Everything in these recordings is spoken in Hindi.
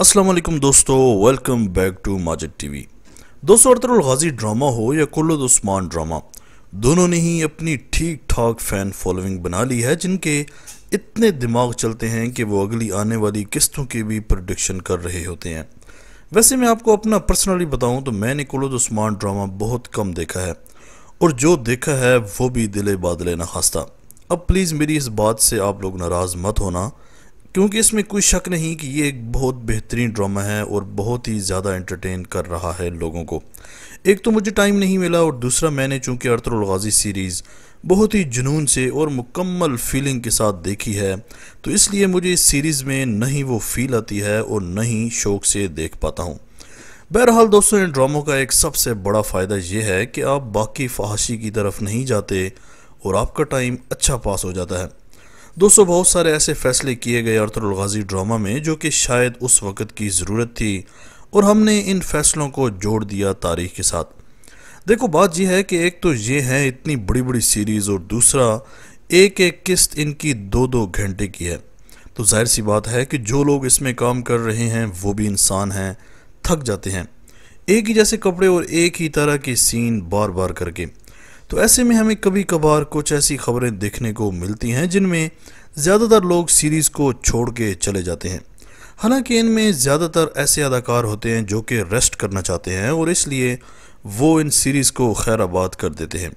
असलम दोस्तों welcome back to Majid TV दोस्तों अरतरुल गाजी ड्रामा हो या कुल्लद उस्मान ड्रामा दोनों ने ही अपनी ठीक ठाक फ़ैन फॉलोइंग बना ली है जिनके इतने दिमाग चलते हैं कि वो अगली आने वाली किस्तों की भी प्रोडिक्शन कर रहे होते हैं वैसे मैं आपको अपना पर्सनली बताऊं तो मैंने कुल्लद उस्मान ड्रामा बहुत कम देखा है और जो देखा है वो भी दिले बादले ना खास्ता अब प्लीज़ मेरी इस बात से आप लोग नाराज़ मत होना क्योंकि इसमें कोई शक नहीं कि ये एक बहुत बेहतरीन ड्रामा है और बहुत ही ज़्यादा एंटरटेन कर रहा है लोगों को एक तो मुझे टाइम नहीं मिला और दूसरा मैंने चूँकि अर्तरगाजी सीरीज़ बहुत ही जुनून से और मुकम्मल फीलिंग के साथ देखी है तो इसलिए मुझे इस सीरीज़ में नहीं वो फील आती है और न ही शौक से देख पाता हूँ बहरहाल दोस्तों इन ड्रामों का एक सबसे बड़ा फ़ायदा यह है कि आप बाकी फहाशी की तरफ नहीं जाते और आपका टाइम अच्छा पास हो जाता है दोस्तों बहुत सारे ऐसे फैसले किए गए अर्थरुल गाजी ड्रामा में जो कि शायद उस वक़्त की ज़रूरत थी और हमने इन फैसलों को जोड़ दिया तारीख के साथ देखो बात यह है कि एक तो ये है इतनी बड़ी बड़ी सीरीज़ और दूसरा एक एक किस्त इनकी दो दो घंटे की है तो जाहिर सी बात है कि जो लोग इसमें काम कर रहे हैं वो भी इंसान हैं थक जाते हैं एक ही जैसे कपड़े और एक ही तरह के सीन बार बार करके तो ऐसे में हमें कभी कभार कुछ ऐसी खबरें देखने को मिलती हैं जिनमें ज़्यादातर लोग सीरीज़ को छोड़ के चले जाते हैं हालांकि इनमें ज़्यादातर ऐसे अदाकार होते हैं जो कि रेस्ट करना चाहते हैं और इसलिए वो इन सीरीज़ को आबाद कर देते हैं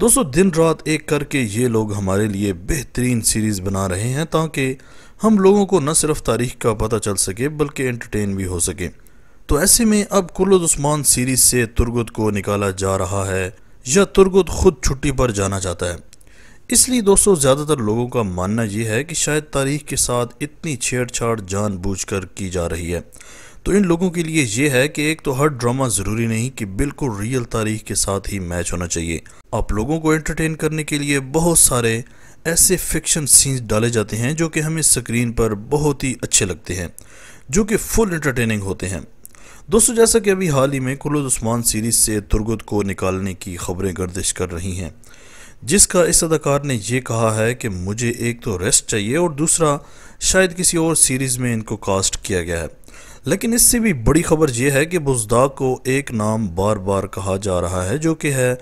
दोस्तों दिन रात एक करके ये लोग हमारे लिए बेहतरीन सीरीज़ बना रहे हैं ताकि हम लोगों को न सिर्फ तारीख का पता चल सके बल्कि एंटरटेन भी हो सके तो ऐसे में अब कुल्लत उस्मान सीरीज़ से तुर्गत को निकाला जा रहा है या तुर्गुत खुद छुट्टी पर जाना चाहता है इसलिए दोस्तों ज़्यादातर लोगों का मानना यह है कि शायद तारीख के साथ इतनी छेड़छाड़ जानबूझकर की जा रही है तो इन लोगों के लिए यह है कि एक तो हर ड्रामा ज़रूरी नहीं कि बिल्कुल रियल तारीख के साथ ही मैच होना चाहिए आप लोगों को एंटरटेन करने के लिए बहुत सारे ऐसे फिक्शन सीन्स डाले जाते हैं जो कि हमें स्क्रीन पर बहुत ही अच्छे लगते हैं जो कि फुल एंटरटेनिंग होते हैं दोस्तों जैसा कि अभी हाल ही में कुलुद उस्मान सीरीज़ से तुर्गुत को निकालने की खबरें गर्दिश कर रही हैं जिसका इस अदाकार ने यह कहा है कि मुझे एक तो रेस्ट चाहिए और दूसरा शायद किसी और सीरीज़ में इनको कास्ट किया गया है लेकिन इससे भी बड़ी खबर यह है कि बुजदा को एक नाम बार बार कहा जा रहा है जो कि है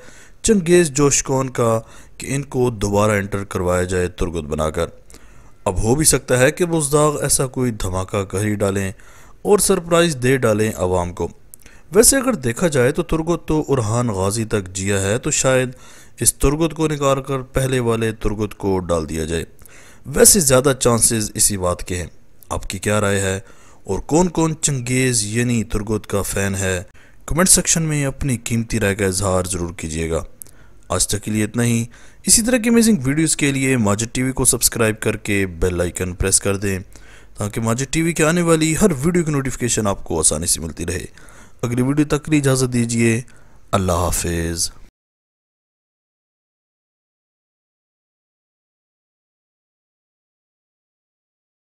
चंगेज़ जोशकोन का कि इनको दोबारा एंटर करवाया जाए तुर्गुत बनाकर अब हो भी सकता है कि बुजदाग ऐसा कोई धमाका कर ही डालें और सरप्राइज दे डालें आवाम को वैसे अगर देखा जाए तो तुर्गत तो उरहान गाजी तक जिया है तो शायद इस तुर्गत को निकाल कर पहले वाले तुर्गत को डाल दिया जाए वैसे ज़्यादा चांसेस इसी बात के हैं आपकी क्या राय है और कौन कौन चंगेज़ यानी तुर्गत का फ़ैन है कमेंट सेक्शन में अपनी कीमती राय का इजहार ज़रूर कीजिएगा आज तक के लिए इतना ही इसी तरह की अमेजिंग वीडियोज़ के लिए टी वी को सब्सक्राइब करके बेल आइकन प्रेस कर दें ताकि टी टीवी की आने वाली हर वीडियो की नोटिफिकेशन आपको आसानी से मिलती रहे अगली वीडियो तक की इजाज़त दीजिए अल्लाह हाफिज़